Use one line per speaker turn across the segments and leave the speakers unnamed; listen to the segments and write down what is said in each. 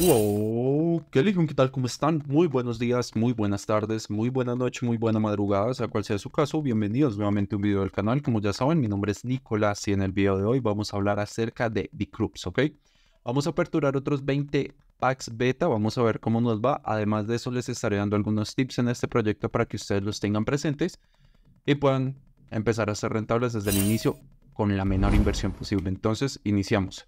Wow, ¿qué eligen? ¿Qué tal? ¿Cómo están? Muy buenos días, muy buenas tardes, muy buenas noches, muy buena madrugada, sea cual sea su caso. Bienvenidos nuevamente a un video del canal. Como ya saben, mi nombre es Nicolás y en el video de hoy vamos a hablar acerca de B-Crups, ¿ok? Vamos a aperturar otros 20 packs beta, vamos a ver cómo nos va. Además de eso, les estaré dando algunos tips en este proyecto para que ustedes los tengan presentes y puedan empezar a ser rentables desde el inicio con la menor inversión posible. Entonces, iniciamos.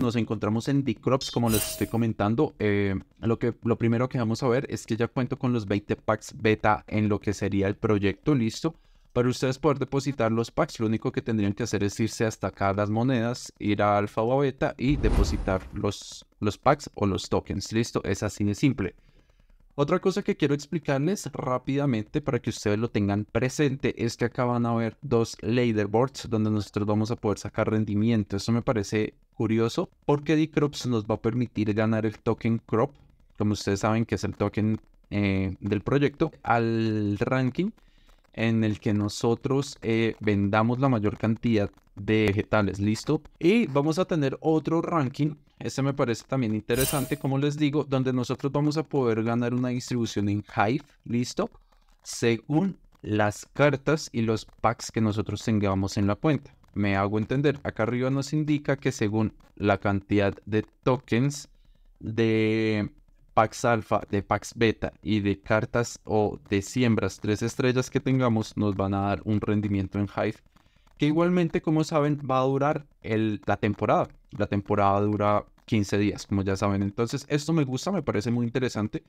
Nos encontramos en Decrops, como les estoy comentando. Eh, lo, que, lo primero que vamos a ver es que ya cuento con los 20 packs beta en lo que sería el proyecto listo. Para ustedes poder depositar los packs, lo único que tendrían que hacer es irse hasta acá las monedas, ir a alfa o beta y depositar los, los packs o los tokens. Listo, es así de simple. Otra cosa que quiero explicarles rápidamente para que ustedes lo tengan presente es que acá van a ver dos leaderboards donde nosotros vamos a poder sacar rendimiento. Eso me parece curioso porque crops nos va a permitir ganar el token Crop, como ustedes saben que es el token eh, del proyecto, al ranking en el que nosotros eh, vendamos la mayor cantidad de vegetales, listo. Y vamos a tener otro ranking, Ese me parece también interesante, como les digo, donde nosotros vamos a poder ganar una distribución en Hive, listo, según las cartas y los packs que nosotros tengamos en la cuenta. Me hago entender, acá arriba nos indica que según la cantidad de tokens de Packs Alpha, de Pax Beta y de cartas o de siembras tres estrellas que tengamos nos van a dar un rendimiento en Hive que igualmente como saben va a durar la temporada. La temporada dura 15 días como ya saben. Entonces esto me gusta, me parece muy interesante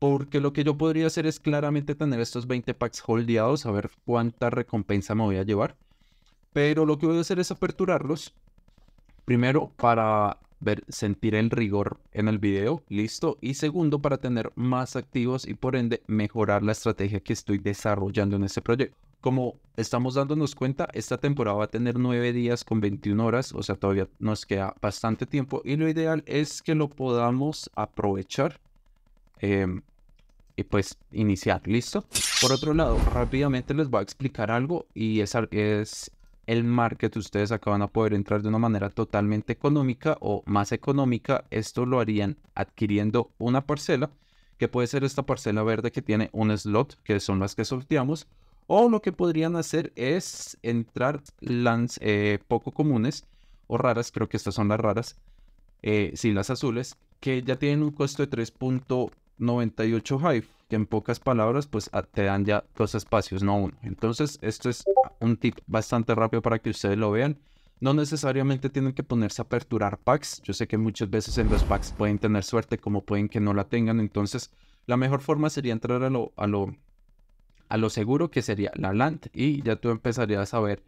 porque lo que yo podría hacer es claramente tener estos 20 packs holdeados, a ver cuánta recompensa me voy a llevar. Pero lo que voy a hacer es aperturarlos primero para ver, sentir el rigor en el video, listo. Y segundo, para tener más activos y por ende mejorar la estrategia que estoy desarrollando en este proyecto. Como estamos dándonos cuenta, esta temporada va a tener 9 días con 21 horas, o sea, todavía nos queda bastante tiempo y lo ideal es que lo podamos aprovechar em, y pues iniciar, ¿listo? Por otro lado, rápidamente les voy a explicar algo y es, es el market, ustedes acaban a poder entrar de una manera totalmente económica o más económica. Esto lo harían adquiriendo una parcela, que puede ser esta parcela verde que tiene un slot, que son las que sorteamos. O lo que podrían hacer es entrar lands eh, poco comunes o raras, creo que estas son las raras, eh, sin las azules, que ya tienen un costo de 3. 98 Hive, que en pocas palabras pues te dan ya dos espacios, no uno. Entonces esto es un tip bastante rápido para que ustedes lo vean. No necesariamente tienen que ponerse a aperturar packs. Yo sé que muchas veces en los packs pueden tener suerte como pueden que no la tengan. Entonces la mejor forma sería entrar a lo, a lo, a lo seguro que sería la land y ya tú empezarías a ver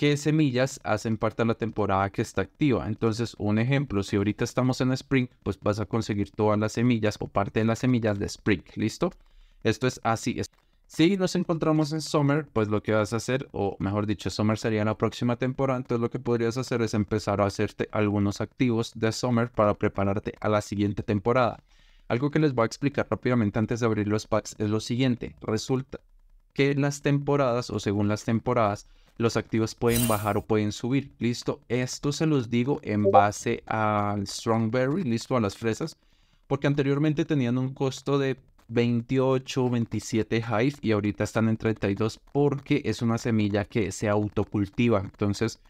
qué semillas hacen parte de la temporada que está activa. Entonces, un ejemplo, si ahorita estamos en Spring, pues vas a conseguir todas las semillas o parte de las semillas de Spring, ¿listo? Esto es así. Si nos encontramos en Summer, pues lo que vas a hacer, o mejor dicho, Summer sería la próxima temporada, entonces lo que podrías hacer es empezar a hacerte algunos activos de Summer para prepararte a la siguiente temporada. Algo que les voy a explicar rápidamente antes de abrir los packs es lo siguiente. Resulta que las temporadas o según las temporadas, los activos pueden bajar o pueden subir. Listo, esto se los digo en base al Strongberry, listo, a las fresas, porque anteriormente tenían un costo de 28, 27 Hive y ahorita están en 32 porque es una semilla que se autocultiva. Entonces,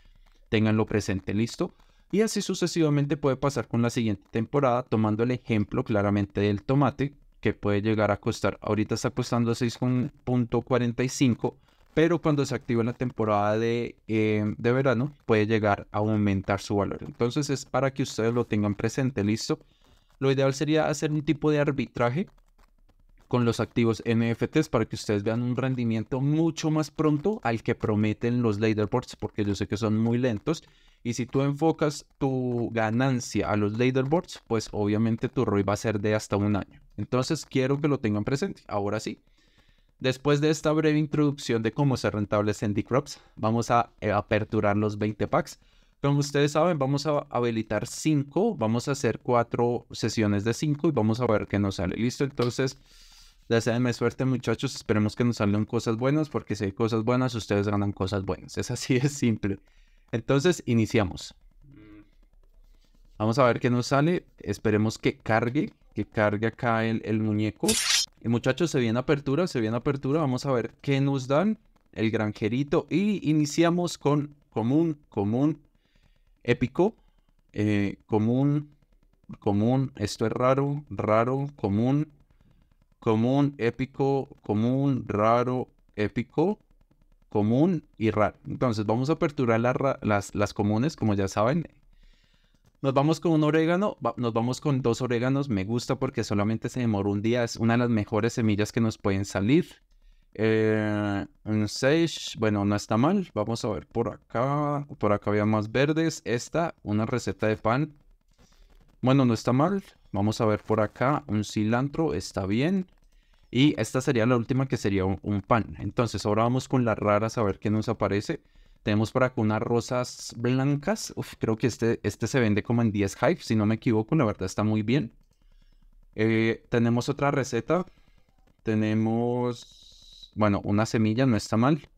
tenganlo presente, listo. Y así sucesivamente puede pasar con la siguiente temporada, tomando el ejemplo claramente del tomate, que puede llegar a costar, ahorita está costando 6.45 pero cuando se activa en la temporada de, em, de verano puede llegar a aumentar su valor. Entonces es para que ustedes lo tengan presente, ¿listo? Lo ideal sería hacer un tipo de arbitraje con los activos NFTs para que ustedes vean un rendimiento mucho más pronto al que prometen los leaderboards, porque yo sé que son muy lentos. Y si tú enfocas tu ganancia a los leaderboards, pues obviamente tu ROI va a ser de hasta un año. Entonces quiero que lo tengan presente. Ahora sí, Después de esta breve introducción de cómo ser rentables en D-Crops, vamos a eh, aperturar los 20 packs. Como ustedes saben, vamos a habilitar 5, vamos a hacer 4 sesiones de 5 y vamos a ver qué nos sale. Listo, entonces, deseenme suerte muchachos, esperemos que nos salgan cosas buenas, porque si hay cosas buenas, ustedes ganan cosas buenas. Es así de simple. Entonces, iniciamos. Vamos a ver qué nos sale, esperemos que cargue, que cargue acá el muñeco. Y muchachos, se viene apertura, se viene apertura. Vamos a ver qué nos dan el granjerito. Y iniciamos con común, común, épico, eh, común, común, esto es raro, raro, común, común, épico, común, raro, épico, común y raro. Entonces vamos a aperturar las, las comunes, como ya saben, nos vamos con un orégano, nos vamos con dos oréganos. Me gusta porque solamente se demora un día. Es una de las mejores semillas que nos pueden salir. Eh, un sage, bueno, no está mal. Vamos a ver por acá. Por acá había más verdes. Esta, una receta de pan. Bueno, no está mal. Vamos a ver por acá. Un cilantro, está bien. Y esta sería la última que sería un, un pan. Entonces, ahora vamos con las raras a ver qué nos aparece. Tenemos por acá unas rosas blancas. Uf, creo que este, este se vende como en 10 hype, si no me equivoco, la verdad está muy bien. Eh, tenemos otra receta. Tenemos, bueno, una semilla, no está mal.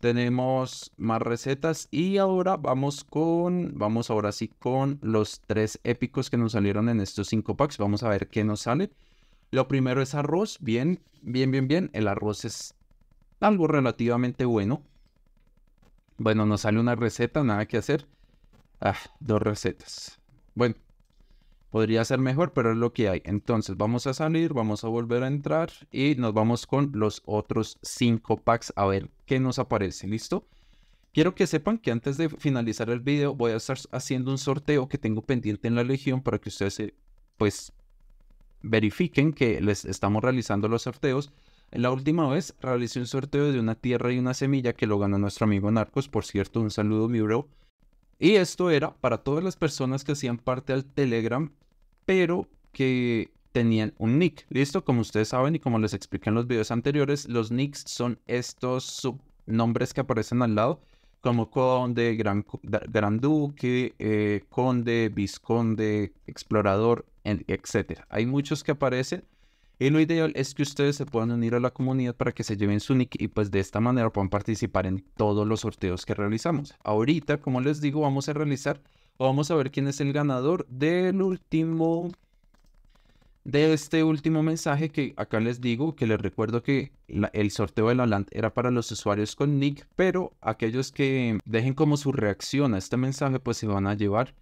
Tenemos más recetas y ahora vamos con, vamos ahora sí con los tres épicos que nos salieron en estos cinco packs. Vamos a ver qué nos sale. Lo primero es arroz, bien, bien, bien, bien. El arroz es algo relativamente bueno. Bueno, nos sale una receta, nada que hacer. Ah, dos recetas. Bueno, podría ser mejor, pero es lo que hay. Entonces vamos a salir, vamos a volver a entrar y nos vamos con los otros cinco packs a ver qué nos aparece. ¿Listo? Quiero que sepan que antes de finalizar el video voy a estar haciendo un sorteo que tengo pendiente en la Legión para que ustedes eh, pues verifiquen que les estamos realizando los sorteos la última vez realicé un sorteo de una tierra y una semilla que lo ganó nuestro amigo Narcos, por cierto, un saludo mi bro. Y esto era para todas las personas que hacían parte al Telegram, pero que tenían un nick. Listo, como ustedes saben y como les expliqué en los videos anteriores, los nicks son estos subnombres que aparecen al lado, como conde, gran, duque, eh, conde, visconde, explorador, etc. Hay muchos que aparecen y lo ideal es que ustedes se puedan unir a la comunidad para que se lleven su nick y pues de esta manera puedan participar en todos los sorteos que realizamos. Ahorita, como les digo, vamos a realizar o vamos a ver quién es el ganador del último de este último mensaje que acá les digo, que les recuerdo que el sorteo de la LAND era para los usuarios con nick, pero aquellos que dejen como su reacción a este mensaje, pues se van a llevar,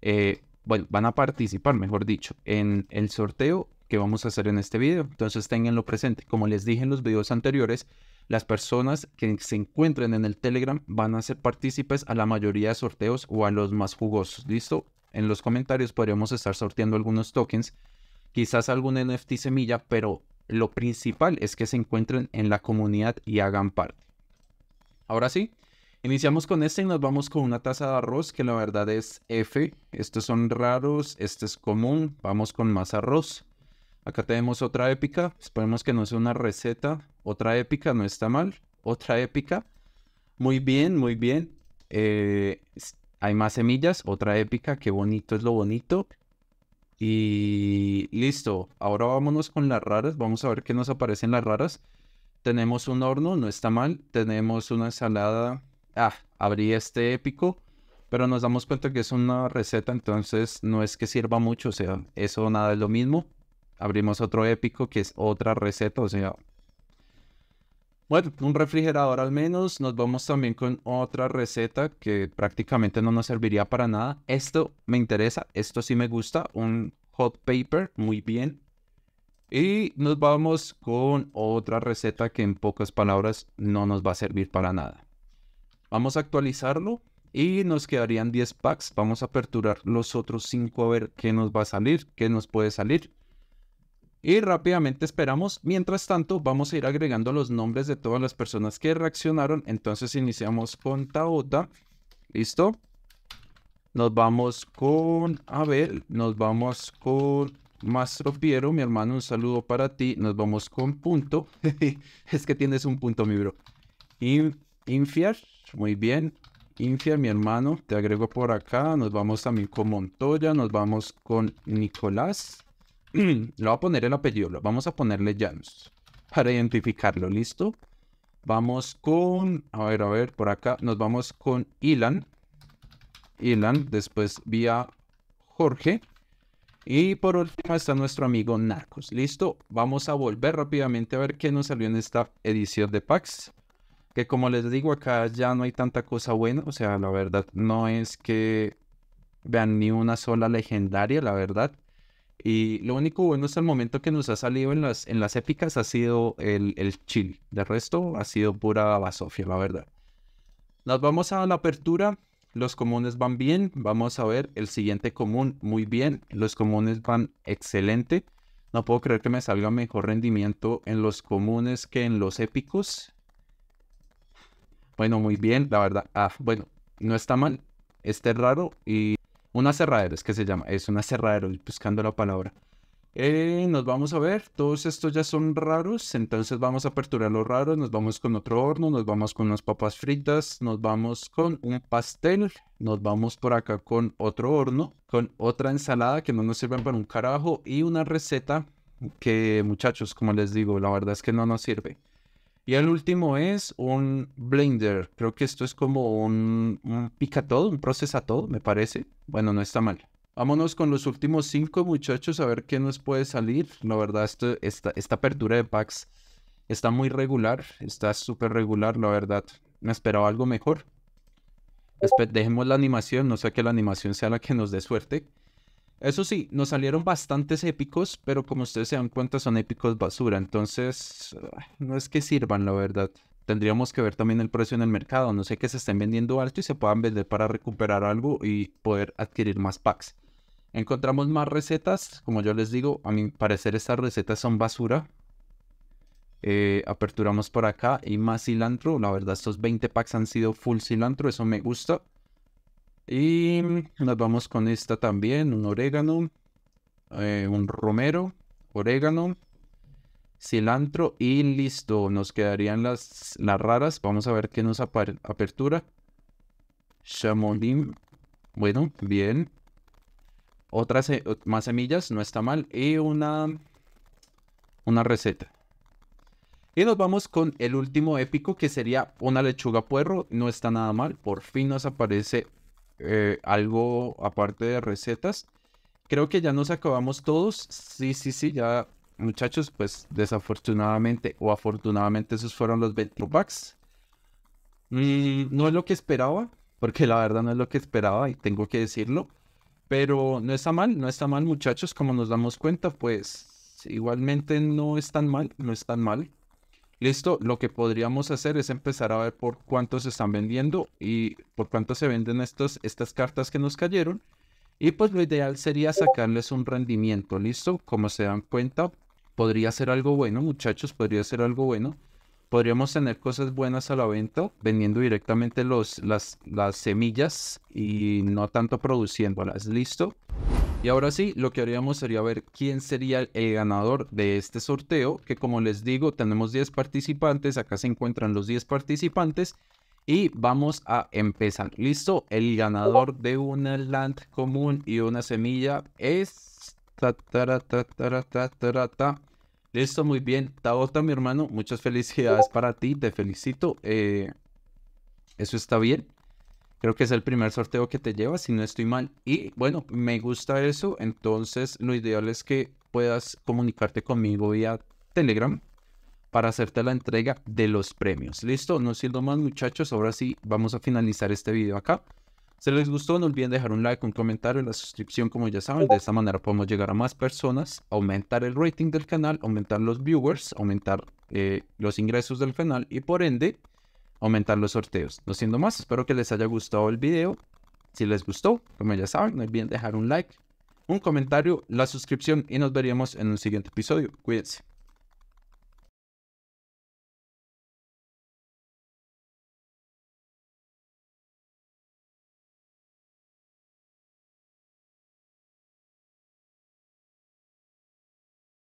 eh, bueno, van a participar, mejor dicho, en el sorteo que vamos a hacer en este video. Entonces tenganlo presente. Como les dije en los videos anteriores, las personas que se encuentren en el Telegram van a ser partícipes a la mayoría de sorteos o a los más jugosos. ¿Listo? En los comentarios podríamos estar sorteando algunos tokens, quizás algún NFT semilla, pero lo principal es que se encuentren en la comunidad y hagan parte. Ahora sí, Iniciamos con este y nos vamos con una taza de arroz que la verdad es F. Estos son raros, este es común. Vamos con más arroz. Acá tenemos otra épica. Esperemos que no sea una receta. Otra épica, no está mal. Otra épica. Muy bien, muy bien. Eh, hay más semillas. Otra épica. Qué bonito es lo bonito. Y listo. Ahora vámonos con las raras. Vamos a ver qué nos aparecen las raras. Tenemos un horno, no está mal. Tenemos una ensalada. Ah, abrí este épico. Pero nos damos cuenta que es una receta, entonces no es que sirva mucho. O sea, eso nada es lo mismo abrimos otro épico que es otra receta, o sea, bueno, un refrigerador al menos. Nos vamos también con otra receta que prácticamente no nos serviría para nada. Esto me interesa, esto sí me gusta, un hot paper, muy bien. Y nos vamos con otra receta que en pocas palabras no nos va a servir para nada. Vamos a actualizarlo y nos quedarían 10 packs. Vamos a aperturar los otros 5 a ver qué nos va a salir, qué nos puede salir y rápidamente esperamos. Mientras tanto, vamos a ir agregando los nombres de todas las personas que reaccionaron. Entonces iniciamos con Taota. ¿Listo? Nos vamos con Abel, nos vamos con Mastro Piero, mi hermano, un saludo para ti. Nos vamos con punto. es que tienes un punto, mi bro. Infiar, muy bien. Infiar, mi hermano, te agrego por acá. Nos vamos también con Montoya, nos vamos con Nicolás. lo voy a poner el apellido, vamos a ponerle Janus para identificarlo, ¿listo? Vamos con, a ver, a ver, por acá, nos vamos con Ilan. Ilan, después vía Jorge. Y por último está nuestro amigo Narcos. Listo, vamos a volver rápidamente a ver qué nos salió en esta edición de PAX. Que como les digo, acá ya no hay tanta cosa buena. O sea, la verdad, no es que vean ni una sola legendaria, la verdad. Y lo único bueno es el momento que nos ha salido en las, en las épicas ha sido el, chill. De resto ha sido pura basofia, la verdad. Nos vamos a la apertura. Los comunes van bien. Vamos a ver el siguiente común. Muy bien. Los comunes van excelente. No puedo creer que me salga mejor rendimiento en los comunes que en los épicos. Bueno, muy bien, la verdad. Ah, bueno, no está mal. Este es raro y un aserradero, es que se llama. Es un aserradero, buscando la palabra. Eh, nos vamos a ver, todos estos ya son raros, entonces vamos a aperturar los raros, nos vamos con otro horno, nos vamos con unas papas fritas, nos vamos con un pastel, nos vamos por acá con otro horno, con otra ensalada que no nos sirven para un carajo y una receta que muchachos, como les digo, la verdad es que no nos sirve. Y el último es un blender. Creo que esto es como un, pica todo, un procesa todo, me parece. Bueno, no está mal. Vámonos con los últimos cinco, muchachos, a ver qué nos puede salir. La verdad, esta, apertura de packs está muy regular. Está súper regular, la verdad. Me esperaba algo mejor. Dejemos la animación. No sé que la animación sea la que nos dé suerte. Eso sí, nos salieron bastantes épicos, pero como ustedes se dan cuenta, son épicos basura. Entonces, no es que sirvan, la verdad. Tendríamos que ver también el precio en el mercado. No sé que se estén vendiendo alto y se puedan vender para recuperar algo y poder adquirir más packs. Encontramos más recetas. Como yo les digo, a mi parecer estas recetas son basura. Eh, aperturamos por acá y más cilantro. La verdad, estos 20 packs han sido full cilantro. Eso me gusta. Y nos vamos con esta también, un orégano, eh, un romero, orégano, cilantro y listo. Nos quedarían las, las raras. Vamos a ver qué nos apertura. Chamonix. Bueno, bien. Otras eh, más semillas, no está mal. Y una, una receta. Y nos vamos con el último épico que sería una lechuga puerro. No está nada mal. Por fin nos aparece eh, algo aparte de recetas. Creo que ya nos acabamos todos. Sí, sí, sí, ya muchachos, pues desafortunadamente o afortunadamente esos fueron los 20 packs. Mm, no es lo que esperaba, porque la verdad no es lo que esperaba y tengo que decirlo. Pero no está mal, no está mal muchachos, como nos damos cuenta, pues igualmente no es tan mal, no es tan mal. Listo, lo que podríamos hacer es empezar a ver por cuánto se están vendiendo y por cuánto se venden estas cartas que nos cayeron. Y pues lo ideal sería sacarles un rendimiento, ¿listo? Como se dan cuenta, podría ser algo bueno, muchachos, podría ser algo bueno. Podríamos tener cosas buenas a la venta, vendiendo directamente los, las, las semillas y no tanto produciéndolas, ¿listo? Y ahora sí, lo que haríamos sería ver quién sería el ganador de este sorteo, que como les digo, tenemos 10 participantes, acá se encuentran los 10 participantes y vamos a empezar. ¿Listo? El ganador de una land común y una semilla es... Listo, muy bien. Taota, mi hermano, muchas felicidades para ti, te felicito. Eh, eso está bien. Creo que es el primer sorteo que te lleva, si no estoy mal. Y bueno, me gusta eso. Entonces, lo ideal es que puedas comunicarte conmigo vía Telegram para hacerte la entrega de los premios. Listo, no siendo más muchachos, ahora sí vamos a finalizar este video acá. Si les gustó, no olviden dejar un like, un comentario, la suscripción como ya saben. De esta manera podemos llegar a más personas, aumentar el rating del canal, aumentar los viewers, aumentar eh, los ingresos del canal y por ende aumentar los sorteos. No siendo más, espero que les haya gustado el video. Si les gustó, como ya saben, no olviden dejar un like, un comentario, la suscripción y nos veremos en un siguiente episodio. Cuídense.